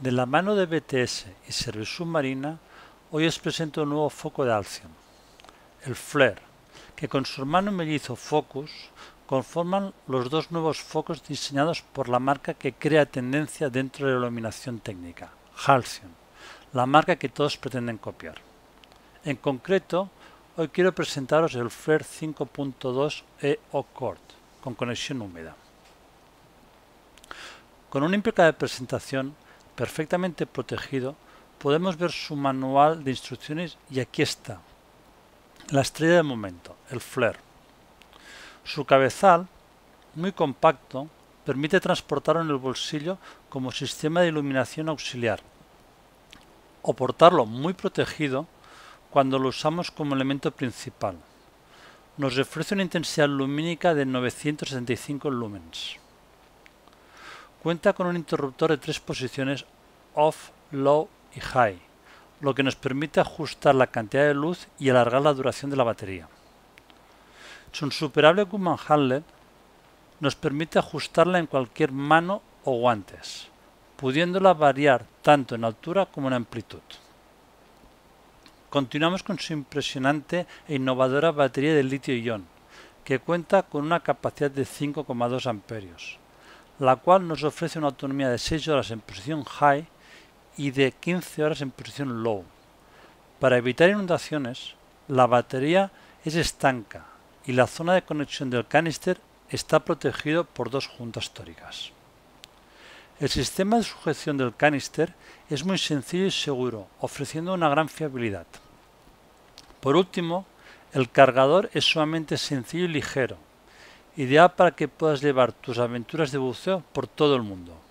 De la mano de BTS y Service Submarina, hoy os presento un nuevo foco de Alcyon, el Flare, que con su hermano mellizo Focus conforman los dos nuevos focos diseñados por la marca que crea tendencia dentro de la iluminación técnica, Halcyon, la marca que todos pretenden copiar. En concreto, hoy quiero presentaros el Flare 5.2 EO Cord con conexión húmeda. Con una impecable presentación, perfectamente protegido, podemos ver su manual de instrucciones y aquí está. La estrella del momento, el flare. Su cabezal, muy compacto, permite transportarlo en el bolsillo como sistema de iluminación auxiliar o portarlo muy protegido cuando lo usamos como elemento principal. Nos ofrece una intensidad lumínica de 975 lumens. Cuenta con un interruptor de tres posiciones off, low y high, lo que nos permite ajustar la cantidad de luz y alargar la duración de la batería. Su insuperable Gumman handle, nos permite ajustarla en cualquier mano o guantes, pudiéndola variar tanto en altura como en amplitud. Continuamos con su impresionante e innovadora batería de litio-ion, que cuenta con una capacidad de 5,2 amperios la cual nos ofrece una autonomía de 6 horas en posición high y de 15 horas en posición low. Para evitar inundaciones, la batería es estanca y la zona de conexión del canister está protegido por dos juntas tóricas. El sistema de sujeción del canister es muy sencillo y seguro, ofreciendo una gran fiabilidad. Por último, el cargador es sumamente sencillo y ligero, ideal para que puedas llevar tus aventuras de buceo por todo el mundo.